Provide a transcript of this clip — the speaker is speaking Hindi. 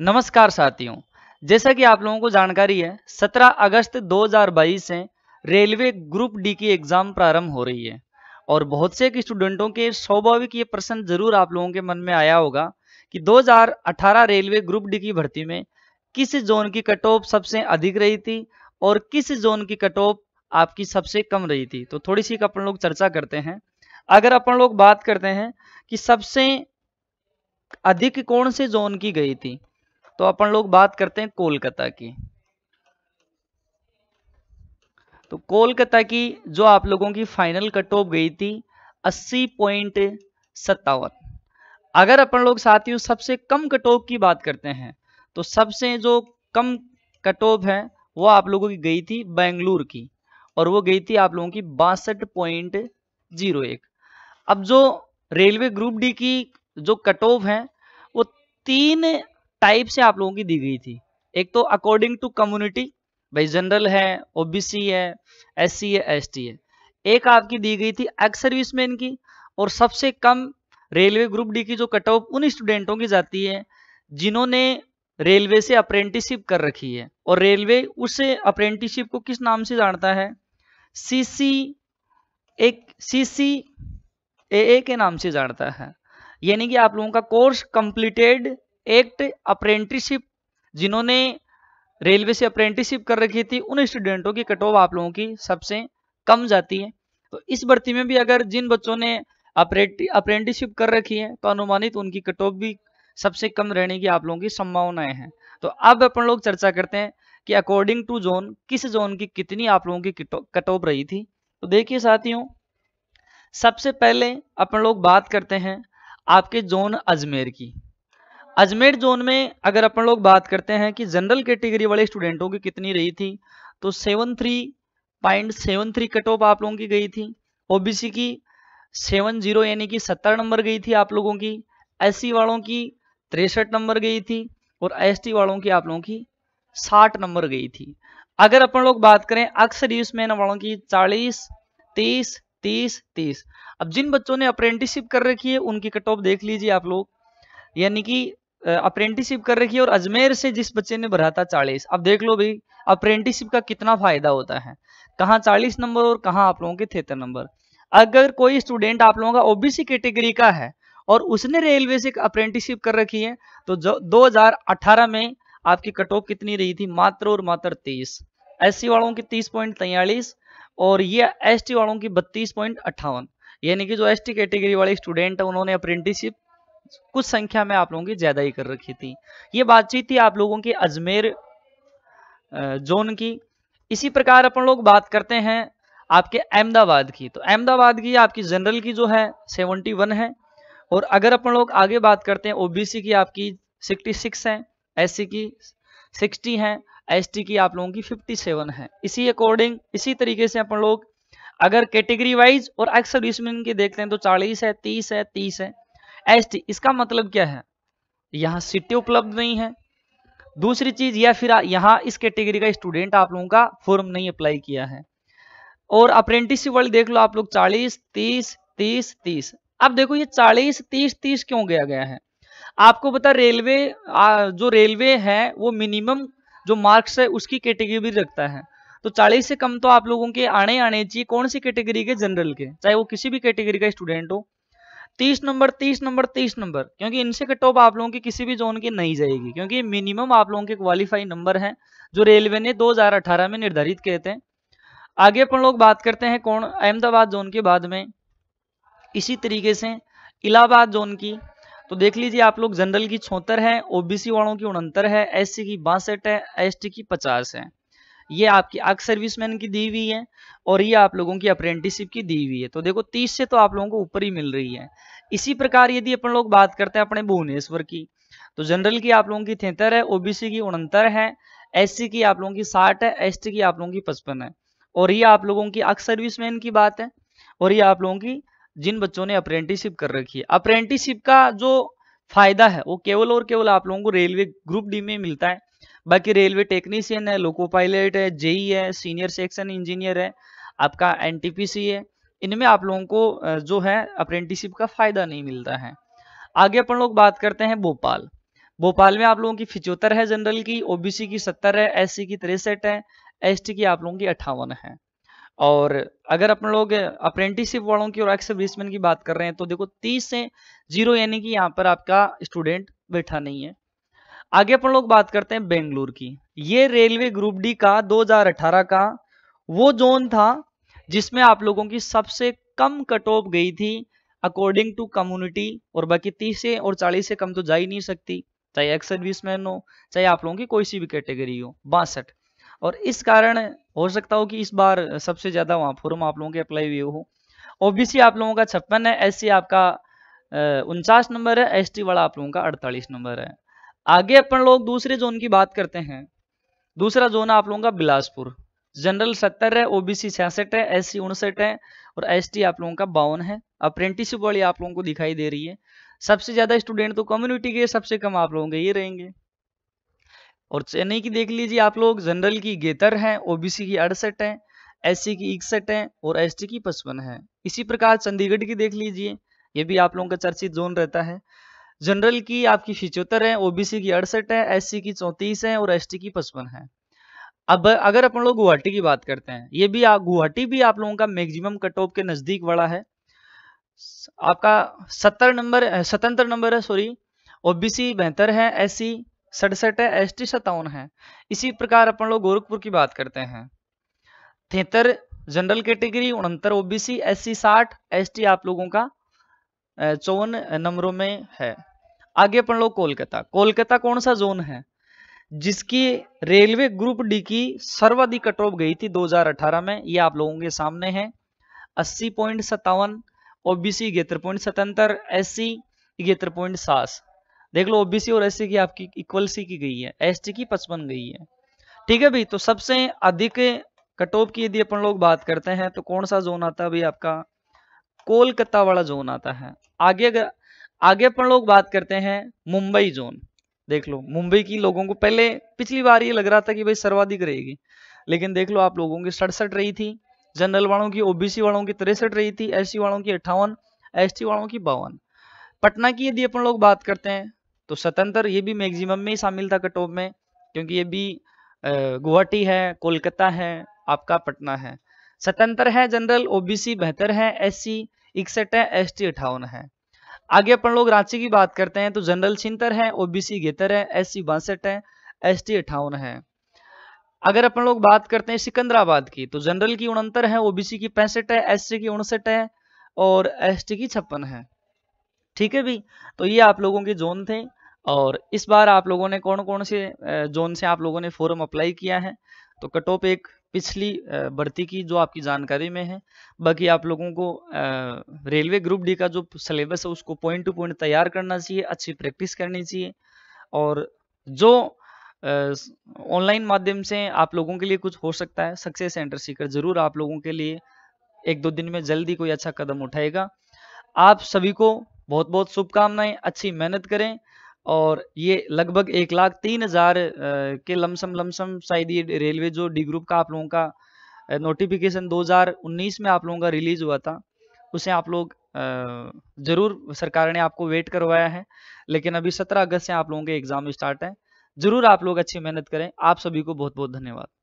नमस्कार साथियों जैसा कि आप लोगों को जानकारी है 17 अगस्त 2022 से रेलवे ग्रुप डी की एग्जाम प्रारंभ हो रही है और बहुत से स्टूडेंटों के स्वाभाविक ये प्रश्न जरूर आप लोगों के मन में आया होगा कि 2018 रेलवे ग्रुप डी की भर्ती में किस जोन की कट ऑफ सबसे अधिक रही थी और किस जोन की कट ऑफ आपकी सबसे कम रही थी तो थोड़ी सी अपन लोग चर्चा करते हैं अगर अपन लोग बात करते हैं कि सबसे अधिक कौन से जोन की गई थी तो अपन लोग बात करते हैं कोलकाता की तो कोलकाता की जो आप लोगों की फाइनल कट ऑफ गई थी अस्सी पॉइंट सत्तावन अगर अपन लोग साथियों सबसे कम कट ऑफ की बात करते हैं तो सबसे जो कम कट ऑफ है वो आप लोगों की गई थी बेंगलुरु की और वो गई थी आप लोगों की बासठ पॉइंट जीरो एक अब जो रेलवे ग्रुप डी की जो कट ऑफ है वो तीन टाइप से आप लोगों की दी गई थी एक तो अकॉर्डिंग टू कम्युनिटी भाई जनरल है ओबीसी है एससी है एसटी है एक आपकी दी गई थी एक्स सर्विसमैन की और सबसे कम रेलवे ग्रुप डी की जो कट ऑफ उन स्टूडेंटों की जाती है जिन्होंने रेलवे से अप्रेंटिसशिप कर रखी है और रेलवे उस अप्रेंटिसशिप को किस नाम से जानता है सीसी एक सीसी ए के नाम से जानता है यानी कि आप लोगों का कोर्स कंप्लीटेड एक्ट अप्रेंटिसशिप जिन्होंने रेलवे से अप्रेंटिसशिप कर रखी थी उन स्टूडेंटों की कट ऑफ आप लोगों की सबसे कम जाती है तो इस भर्ती में भी अगर जिन बच्चों ने अप्रेंटिसशिप कर रखी है तो अनुमानित उनकी कट ऑफ भी सबसे कम रहने की आप लोगों की संभावनाएं हैं तो अब अपन लोग चर्चा करते हैं कि अकॉर्डिंग टू जोन किस जोन की कितनी आप लोगों की कट ऑफ रही थी तो देखिए साथियों सबसे पहले अपन लोग बात करते हैं आपके जोन अजमेर की अजमेर जोन में अगर अपन लोग बात करते हैं कि जनरल कैटेगरी वाले स्टूडेंटों की कितनी रही थी तो seven three point seven three cut off आप लोगों की गई थी ओबीसी की सेवन जीरो यानी कि सत्तर नंबर गई थी आप लोगों की एस वालों की तिरसठ नंबर गई थी और एस वालों की आप लोगों की साठ नंबर गई थी अगर अपन लोग बात करें अक्सर यूजमैन वालों की चालीस तीस तीस तीस अब जिन बच्चों ने अप्रेंटिसिप कर रखी है उनकी कट ऑफ देख लीजिए आप लोग यानी कि अप्रेंटिसिप कर रखी है और अजमेर से जिस बच्चे ने भरा था चालीस अब देख लो भाई अप्रेंटिसिप का कितना फायदा होता है कहाँ चालीस नंबर और कहाँ आप लोगों के थेतर नंबर अगर कोई स्टूडेंट आप लोगों का ओबीसी कैटेगरी का है और उसने रेलवे से अप्रेंटिसिप कर रखी है तो जो दो में आपकी कट ऑफ कितनी रही थी मात्र और मात्र तीस एस वालों की तीस पॉइंट तैयलीस और ये एस वालों की बत्तीस पॉइंट अट्ठावन यानी कि जो एस कैटेगरी वाले स्टूडेंट है उन्होंने अप्रेंटिसिप कुछ संख्या में आप लोगों की ज्यादा ही कर रखी थी ये बातचीत थी आप लोगों की अजमेर जोन की इसी प्रकार अपन लोग बात करते हैं आपके अहमदाबाद की तो अहमदाबाद की आपकी जनरल की जो है 71 है और अगर अपन लोग आगे बात करते हैं ओबीसी की आपकी 66 है एससी की 60 है एसटी की आप लोगों की 57 है इसी अकॉर्डिंग इसी तरीके से अपन लोग अगर कैटेगरी वाइज और अक्सर की देखते हैं तो 40 है 30 है 30 है एस इसका मतलब क्या है यहाँ सीटें उपलब्ध नहीं है दूसरी चीज या फिर यहाँ इस कैटेगरी का स्टूडेंट आप लोगों का फॉर्म नहीं अप्लाई किया है और अप्रेंटिसशिप वर्ल्ड देख लो आप लोग 40, 30, 30, 30। अब देखो ये 40, 30, 30 क्यों गया गया है आपको पता रेलवे जो रेलवे है वो मिनिमम जो मार्क्स है उसकी कैटेगरी भी रखता है तो 40 से कम तो आप लोगों के आने आने चाहिए कौन सी कैटेगरी के जनरल के चाहे वो किसी भी कैटेगरी का स्टूडेंट हो तीस नंबर तीस नंबर तीस नंबर क्योंकि इनसे कट आप लोगों की किसी भी जोन की नहीं जाएगी क्योंकि मिनिमम आप लोगों के क्वालिफाई नंबर हैं जो रेलवे ने 2018 में निर्धारित किए थे आगे अपन लोग बात करते हैं कौन अहमदाबाद जोन के बाद में इसी तरीके से इलाहाबाद जोन की तो देख लीजिए आप लोग जनरल की छोहत्तर है ओबीसी वालों की उनहत्तर है एस की बासठ है एस की पचास है ये आपकी आग सर्विसमैन की दी हुई है और ये आप लोगों की अप्रेंटिसिप की दी हुई है तो देखो तीस से तो आप लोगों को ऊपर ही मिल रही है इसी प्रकार यदि अपन लोग बात करते हैं अपने भुवनेश्वर की तो जनरल की आप लोगों की थिहत्तर है ओबीसी की उनहत्तर है एस की आप लोगों की साठ है एस की आप लोगों की पचपन है और ये आप लोगों की अक्स सर्विसमैन की बात है और ये आप लोगों की जिन बच्चों ने अप्रेंटिसिप कर रखी है अप्रेंटिसिप का जो फायदा है वो केवल और केवल आप लोगों को रेलवे ग्रुप डी में मिलता है बाकी रेलवे टेक्नीशियन है लोको पायलट है जेई e e है सीनियर सेक्शन इंजीनियर है आपका एनटीपीसी है इनमें आप लोगों को जो है अप्रेंटिसिप का फायदा नहीं मिलता है आगे अपन लोग बात करते हैं भोपाल भोपाल में आप लोगों की फिचोत्तर है जनरल की ओबीसी की सत्तर है एस की तिरसठ है एस की आप लोगों की अट्ठावन है और अगर अपन लोग अप्रेंटिसिप वालों की और एक्स सर्विसमैन की बात कर रहे हैं तो देखो तीस से जीरो यानी कि यहाँ पर आपका स्टूडेंट बैठा नहीं है आगे अपन लोग बात करते हैं बेंगलुरु की ये रेलवे ग्रुप डी का 2018 का वो जोन था जिसमें आप लोगों की सबसे कम कट ऑफ गई थी अकॉर्डिंग टू कम्युनिटी और बाकी तीस से और चालीस से कम तो जा ही नहीं सकती चाहे एक्स सर्विस मैन हो चाहे आप लोगों की कोई सी भी कैटेगरी हो बासठ और इस कारण हो सकता हो कि इस बार सबसे ज्यादा वहां फॉर्म आप लोगों के अप्लाई हुए हो ओबीसी आप लोगों का छप्पन है एस आपका उनचास नंबर है एस वाला आप लोगों का अड़तालीस नंबर है आगे अपन लोग दूसरे जोन की बात करते हैं दूसरा जोन आप लोगों का बिलासपुर जनरल सत्तर है ओबीसी छियासठ है एस सी उनसठ है और एस टी आप लोगों का बावन है अप्रेंटिसशिप वाली आप लोगों को दिखाई दे रही है सबसे ज्यादा स्टूडेंट तो कम्युनिटी के सबसे कम आप लोगों के ये रहेंगे और चेन्नई की देख लीजिए आप लोग जनरल की गेतर है ओबीसी की अड़सठ है एस की इकसठ है और एस की पचपन है इसी प्रकार चंडीगढ़ की देख लीजिए ये भी आप लोगों का चर्चित जोन रहता है जनरल की आपकी छिचोत्तर है ओबीसी की अड़सठ है एससी की चौंतीस है और एसटी की पचपन है अब अगर अपन लोग गुवाहाटी की बात करते हैं ये भी गुवाहाटी भी आप लोगों का मैक्सिमम कट ऑफ के नजदीक बड़ा है आपका सत्तर नंबर सतंत्र नंबर है सॉरी ओबीसी बेहतर है एससी सड़सठ है टी सत्तावन है इसी प्रकार अपन लोग गोरखपुर की बात करते हैं तिहत्तर जनरल कैटेगरी उनहत्तर ओबीसी एस सी साठ टी आप लोगों का चौवन नंबरों में है आगे अपन लोग कोलकाता कोलकाता कौन सा जोन है जिसकी रेलवे ग्रुप डी की सर्वाधिक कट ऑफ गई थी 2018 में ये आप लोगों के सामने है अस्सी पॉइंट सत्तावन ओबीसी इगेत्र पॉइंट सतहत्तर एस सी इकहत्तर पॉइंट सास देख लो ओबीसी और एस की आपकी इक्वल सी की गई है एस की पचपन गई है ठीक है भाई तो सबसे अधिक कट ऑफ की यदि अपन लोग बात करते हैं तो कौन सा जोन आता है भाई आपका कोलकाता वाला जोन आता है आगे अगर आगे अपन लोग बात करते हैं मुंबई जोन देख लो मुंबई की लोगों को पहले पिछली बार ये लग रहा था कि भाई सर्वाधिक रहेगी लेकिन देख लो आप लोगों की सड़सठ रही थी जनरल वालों की ओबीसी वालों की तिरसठ रही थी एस वालों की अट्ठावन एस वालों की बावन पटना की यदि अपन लोग बात करते हैं तो स्वतंत्र ये भी मैक्सिमम में ही शामिल था कट ऑफ में क्योंकि ये भी गुवाहाटी है कोलकाता है आपका पटना है स्वतंत्र है जनरल ओबीसी बेहतर है एस सी इकसठ है एस टी अठावन है आगे अपन लोग रांची की बात करते हैं तो जनरल छिन्तर है ओबीसी गेतर है एस सी बासठ है एस टी अठावन है अगर अपन लोग बात करते हैं सिकंदराबाद की तो जनरल की उनहत्तर है ओबीसी की पैंसठ है एस की उनसठ है और एस की छप्पन है ठीक है भी तो ये आप लोगों के जोन थे और इस बार आप लोगों ने कौन कौन से जोन से आप लोगों ने फॉर्म अप्लाई किया है तो कट ऑफ एक पिछली भर्ती की जो आपकी जानकारी में है बाकी आप लोगों को रेलवे ग्रुप डी का जो सिलेबस है उसको पॉइंट टू पॉइंट तैयार करना चाहिए अच्छी प्रैक्टिस करनी चाहिए और जो ऑनलाइन माध्यम से आप लोगों के लिए कुछ हो सकता है सक्सेस सेंटर सीकर जरूर आप लोगों के लिए एक दो दिन में जल्दी कोई अच्छा कदम उठाएगा आप सभी को बहुत बहुत शुभकामनाएं अच्छी मेहनत करें और ये लगभग एक लाख तीन हजार के लमसम लमसम शायद ये रेलवे जो डी ग्रुप का आप लोगों का नोटिफिकेशन 2019 में आप लोगों का रिलीज हुआ था उसे आप लोग जरूर सरकार ने आपको वेट करवाया है लेकिन अभी 17 अगस्त से आप लोगों के एग्जाम स्टार्ट हैं जरूर आप लोग अच्छी मेहनत करें आप सभी को बहुत बहुत धन्यवाद